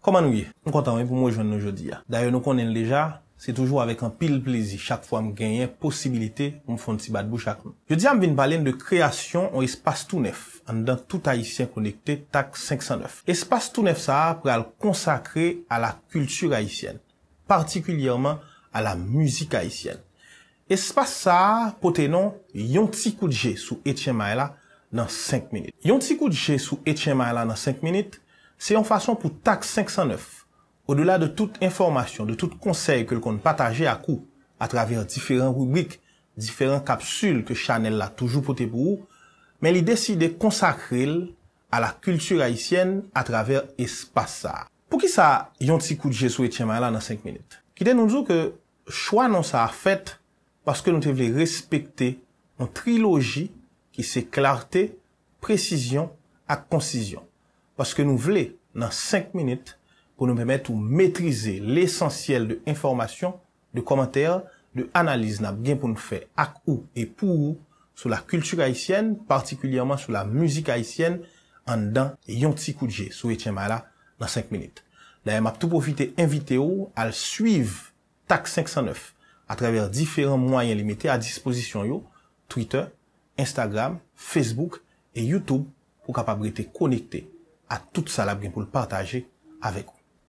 Koman wye, m kontan wè pou m wè jwen nou jodi ya. Daye nou konen leja, se toujou avèk an pil plezi chak fwa m genyen posibilite m fon ti bat bou chak nou. Jodi am vin balen de kreasyon an espas tou nef, an dan tout Haitien konikte tak 509. Espas tou nef sa a pral konsakre a la kultur Haitien, partikilyoman a la muzik Haitien. Espas sa a potenon yon ti koutje sou Etienne Maela nan 5 minit. Se yon fason pou tak 509, o delà de tout informasyon, de tout konsey ke l kon pataje a kou, non a travèr difèren rubrik, difèren kapsul ke Chanel la toujou pote pou ou, men li deside konsakril a la kültsur haïsyen a travèr espasa. Pou ki sa yon tsi kout jesou et chèman la nan 5 minit? Ki den nou djou ke chwa non sa a fèt paske nou te vle respektè an trilogi ki se klartè prezisyon ak konsisyon. Paske nou vle nan 5 minute pou nou pemet ou metrize l'esansyel de informasyon, de komentary, de analize nap gen pou nou fe ak ou e pou ou sou la kultur Haitienne, partikulièrement sou la muzik Haitienne, an dan yon ti kouje sou etien ma la nan 5 minute. La yon ap tou profite invite ou al suive Tak 509 atraver diferent mwayen limité a disposisyon yo, Twitter, Instagram, Facebook et Youtube pou kapabrite konekte. à toute sa pour le partager avec vous.